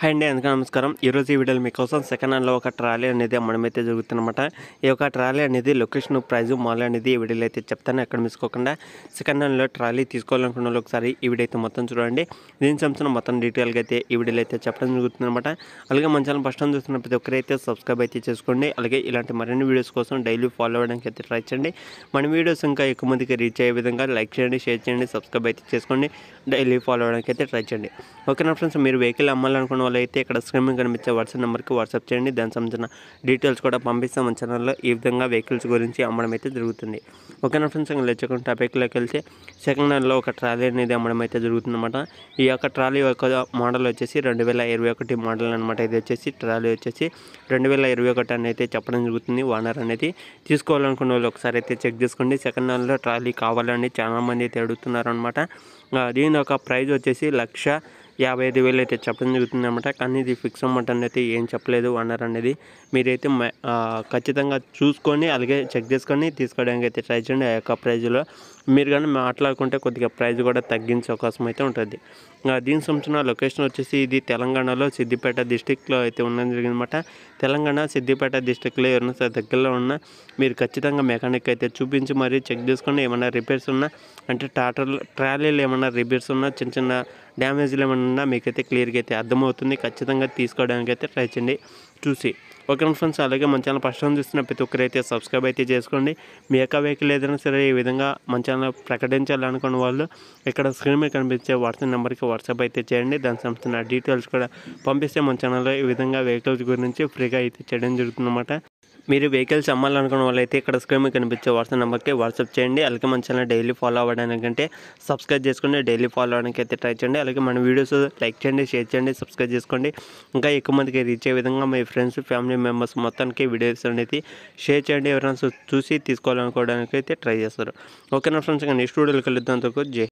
hi అండి అందుకే నమస్కారం ఈరోజు ఈ వీడియోలో మీకోసం సెకండ్ హ్యాండ్లో ఒక ట్రాలీ అనేది మనమైతే జరుగుతుందన్నమాట ఈ యొక్క ట్రాలీ అనేది లొకేషన్ ప్రైజు మాల్ అనేది ఈ వీడియోలో అయితే చెప్తాను ఎక్కడ మిస్కోకుండా సెకండ్ హ్యాండ్లో ట్రాలీ తీసుకోవాలనుకున్న ఒకసారి ఈ వీడియో అయితే మొత్తం చూడండి దీనికి సంబంధించిన మొత్తం డీటెయిల్గా అయితే ఈ వీడియోలో అయితే చెప్పడం జరుగుతుందన్నమాట అలాగే మన ఛానల్ ఫస్ట్ టైం చూస్తున్న ప్రతి ఒక్కరైతే సబ్స్క్రైబ్ అయితే చేసుకోండి అలాగే ఇలాంటి మరిన్ని వీడియోస్ కోసం డైలీ ఫాలో అవ్వడానికి అయితే ట్రై చేయండి మన వీడియోస్ ఇంకా ఎక్కువ మందికి రీచ్ అయ్యే విధంగా లైక్ చేయండి షేర్ చేయండి సబ్స్క్రైబ్ అయితే చేసుకోండి డైలీ ఫాలో అవ్వడానికి అయితే ట్రై చేయండి ఓకేనా ఫ్రెండ్స్ మీరు వెహికల్ అమ్మాలనుకున్న వాళ్ళైతే ఇక్కడ స్క్రీన్ కనిపించే వాట్సాప్ నెంబర్కి వాట్సాప్ చేయండి దానికి సంబంధించిన డీటెయిల్స్ కూడా పంపిస్తాం మన ఛానల్లో ఈ విధంగా వెహికల్స్ గురించి అమ్మడం అయితే జరుగుతుంది ఓకేనా ఫ్రెండ్స్ ఇంకా లేచకుండా టాపిక్లోకి వెళ్తే సెకండ్ హ్యాండ్లో ఒక ట్రాలీ అనేది అమ్మడం అయితే జరుగుతుందన్నమాట ఈ యొక్క ట్రాలీ యొక్క మోడల్ వచ్చేసి రెండు వేల ఇరవై ఒకటి మోడల్ అనమాట ఇది వచ్చేసి ట్రాలీ వచ్చేసి రెండు వేల ఇరవై ఒకటి అని అయితే చెప్పడం జరుగుతుంది ఓనర్ అనేది తీసుకోవాలనుకున్న వాళ్ళు ఒకసారి అయితే చెక్ చేసుకోండి సెకండ్ హ్యాండ్లో ట్రాలీ కావాలని చాలామంది అయితే అడుగుతున్నారు అనమాట దీని యొక్క ప్రైజ్ వచ్చేసి లక్ష యాభై ఐదు వేలు అయితే చెప్పడం జరుగుతుంది అనమాట కానీ ఇది ఫిక్స్ అమౌంట్ అనేది ఏం చెప్పలేదు అన్నారు అనేది మీరైతే ఖచ్చితంగా చూసుకొని అలాగే చెక్ చేసుకొని తీసుకోవడానికి అయితే ట్రై చేయండి ఆ యొక్క ప్రైజ్లో మీరు కానీ మాట్లాడుకుంటే కొద్దిగా ప్రైస్ కూడా తగ్గించే అవకాశం అయితే ఉంటుంది దీనికి సంబంధించిన లొకేషన్ వచ్చేసి ఇది తెలంగాణలో సిద్దిపేట డిస్టిక్లో అయితే ఉండడం జరిగిందన్నమాట తెలంగాణ సిద్దిపేట డిస్టిక్లో ఎవరైనా దగ్గరలో ఉన్నా మీరు ఖచ్చితంగా మెకానిక్ అయితే చూపించి మరీ చెక్ చేసుకుని ఏమైనా రిపేర్స్ ఉన్నా అంటే టాటర్లు ట్రాలీలు ఏమైనా రిపేర్స్ ఉన్నా చిన్న చిన్న డ్యామేజ్లు ఏమైనా ఉన్నా మీకైతే క్లియర్గా అయితే అర్థమవుతుంది ఖచ్చితంగా తీసుకోవడానికి అయితే ట్రై చేయండి చూసి ఓకే ఫ్రెండ్స్ అలాగే మన ఛానల్ ఫస్ట్ టైం చూస్తున్న ప్రతి ఒక్కరైతే సబ్స్క్రైబ్ అయితే చేసుకోండి మీ యొక్క వెహికల్ ఏదైనా సరే ఈ విధంగా మన ఛానల్ ప్రకటించాలనుకున్న వాళ్ళు ఇక్కడ స్క్రీన్ మీద కనిపించే వాట్సాప్ నెంబర్కి వాట్సాప్ అయితే చేయండి దాని సంబంధించిన డీటెయిల్స్ కూడా పంపిస్తే మన ఛానల్లో ఈ విధంగా వెహికల్స్ గురించి ఫ్రీగా అయితే చేయడం జరుగుతుందన్నమాట మీరు వెహికల్స్ అమ్మాలనుకున్న వాళ్ళైతే ఇక్కడ స్క్రీన్ మీకు కనిపించే వాట్సాప్ నెంబర్కి వాట్సాప్ చేయండి అలాగే మన ఛానల్ డైలీ ఫాలో అవ్వడానికంటే సబ్స్క్రైబ్ చేసుకుని డైలీ ఫాలో అవ్వడానికి అయితే ట్రై చేయండి అలాగే మన వీడియోస్ లైక్ చేయండి షేర్ చేయండి సబ్స్క్రైబ్ చేసుకోండి ఇంకా ఎక్కువ మందికి రీచ్ అయ్యే విధంగా మీ ఫ్రెండ్స్ ఫ్యామిలీ మెంబర్స్ మొత్తానికి వీడియోస్ అనేది షేర్ చేయండి ఎవరైనా చూసి తీసుకోవాలనుకోవడానికి అయితే ట్రై చేస్తారు ఓకేనా ఫ్రెండ్స్ ఇంకా నెక్స్ట్ కలుద్దాం అంతకు జై